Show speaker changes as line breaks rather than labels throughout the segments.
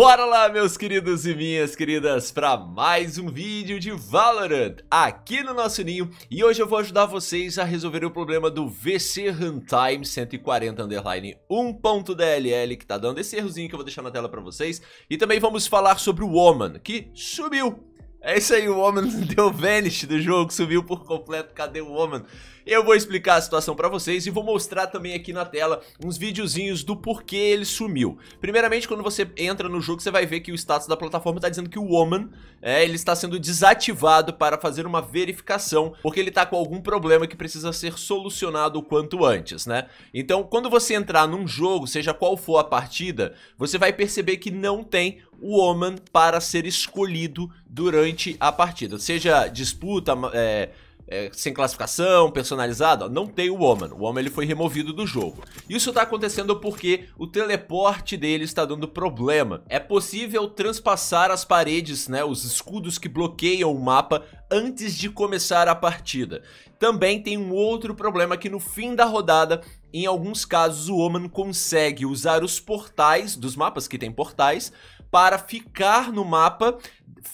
Bora lá, meus queridos e minhas queridas, para mais um vídeo de Valorant aqui no nosso ninho. E hoje eu vou ajudar vocês a resolver o problema do VC Runtime 140 underline 1.dll, que tá dando esse errozinho que eu vou deixar na tela para vocês. E também vamos falar sobre o Woman, que sumiu. É isso aí, o Woman deu vanish do jogo, sumiu por completo, cadê o Woman? Eu vou explicar a situação pra vocês e vou mostrar também aqui na tela uns videozinhos do porquê ele sumiu. Primeiramente, quando você entra no jogo, você vai ver que o status da plataforma tá dizendo que o Woman, é, ele está sendo desativado para fazer uma verificação, porque ele tá com algum problema que precisa ser solucionado o quanto antes, né? Então, quando você entrar num jogo, seja qual for a partida, você vai perceber que não tem o Oman para ser escolhido durante a partida. Seja disputa, é, é, sem classificação, personalizada, não tem o Woman. O Woman ele foi removido do jogo. Isso está acontecendo porque o teleporte dele está dando problema. É possível transpassar as paredes, né, os escudos que bloqueiam o mapa antes de começar a partida. Também tem um outro problema que no fim da rodada, em alguns casos, o Oman consegue usar os portais dos mapas que tem portais para ficar no mapa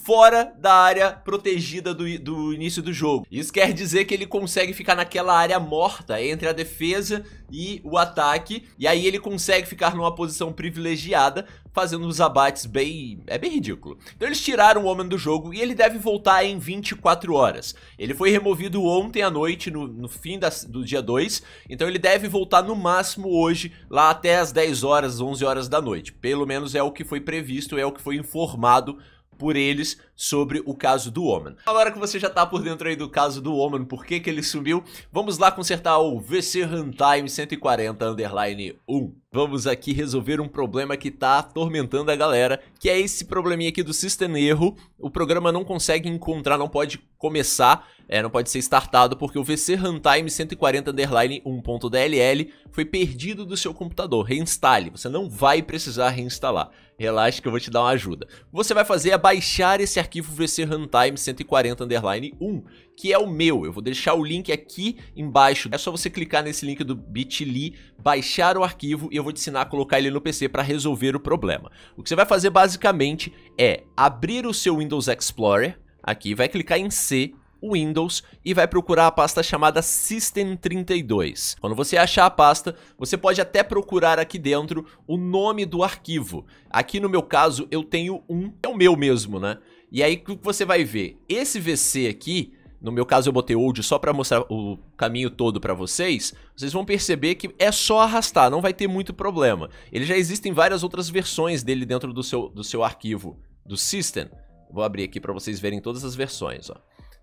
fora da área protegida do, do início do jogo. Isso quer dizer que ele consegue ficar naquela área morta entre a defesa e o ataque, e aí ele consegue ficar numa posição privilegiada fazendo uns abates bem... é bem ridículo. Então eles tiraram o Homem do jogo e ele deve voltar em 24 horas. Ele foi removido ontem à noite, no, no fim do dia 2, então ele deve voltar no máximo hoje, lá até as 10 horas, 11 horas da noite. Pelo menos é o que foi previsto, é o que foi informado por eles sobre o caso do Oman. Agora que você já tá por dentro aí do caso do Oman, por que que ele sumiu, vamos lá consertar o VC Runtime 140 underline 1. Vamos aqui resolver um problema que tá atormentando a galera, que é esse probleminha aqui do system erro. O programa não consegue encontrar, não pode começar, é, não pode ser startado, porque o VC Runtime 140 underline 1.dll foi perdido do seu computador. Reinstale, você não vai precisar reinstalar relaxa que eu vou te dar uma ajuda. O que você vai fazer é baixar esse arquivo VC Runtime 140 underline 1, que é o meu. Eu vou deixar o link aqui embaixo. É só você clicar nesse link do bit.ly, baixar o arquivo e eu vou te ensinar a colocar ele no PC para resolver o problema. O que você vai fazer basicamente é abrir o seu Windows Explorer, aqui, vai clicar em C, Windows e vai procurar a pasta chamada System32. Quando você achar a pasta, você pode até procurar aqui dentro o nome do arquivo. Aqui no meu caso, eu tenho um, é o meu mesmo, né? E aí você vai ver, esse VC aqui, no meu caso eu botei old só para mostrar o caminho todo para vocês, vocês vão perceber que é só arrastar, não vai ter muito problema. Ele já existem várias outras versões dele dentro do seu, do seu arquivo do System. Vou abrir aqui para vocês verem todas as versões, ó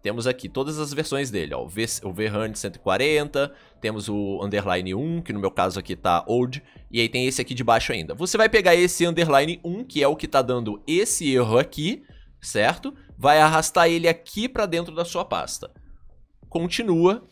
temos aqui todas as versões dele, ó, o, v, o 140, temos o Underline 1, que no meu caso aqui tá Old, e aí tem esse aqui de baixo ainda. Você vai pegar esse Underline 1, que é o que tá dando esse erro aqui, certo? Vai arrastar ele aqui para dentro da sua pasta. Continua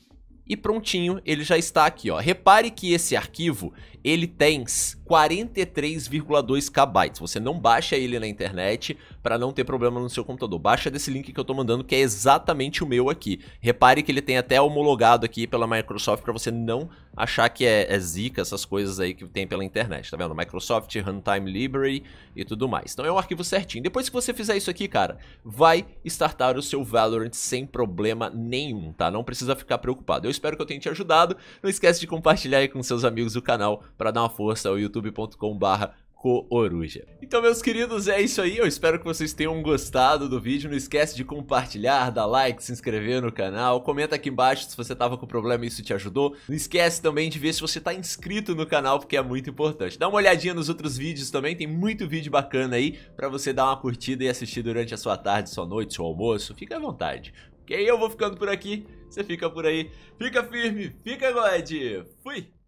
e prontinho, ele já está aqui, ó. Repare que esse arquivo, ele tem 43,2 KB. Você não baixa ele na internet para não ter problema no seu computador. Baixa desse link que eu estou mandando, que é exatamente o meu aqui. Repare que ele tem até homologado aqui pela Microsoft para você não achar que é, é zica essas coisas aí que tem pela internet, tá vendo? Microsoft Runtime Library e tudo mais. Então é um arquivo certinho. Depois que você fizer isso aqui, cara, vai startar o seu Valorant sem problema nenhum, tá? Não precisa ficar preocupado. Eu espero que eu tenha te ajudado. Não esquece de compartilhar aí com seus amigos o canal para dar uma força ao youtube.com/barra Coruja. Então, meus queridos, é isso aí. Eu espero que vocês tenham gostado do vídeo. Não esquece de compartilhar, dar like, se inscrever no canal. Comenta aqui embaixo se você tava com problema e isso te ajudou. Não esquece também de ver se você tá inscrito no canal, porque é muito importante. Dá uma olhadinha nos outros vídeos também. Tem muito vídeo bacana aí para você dar uma curtida e assistir durante a sua tarde, sua noite, seu almoço. Fica à vontade. Ok? Eu vou ficando por aqui, você fica por aí. Fica firme, fica God! Fui!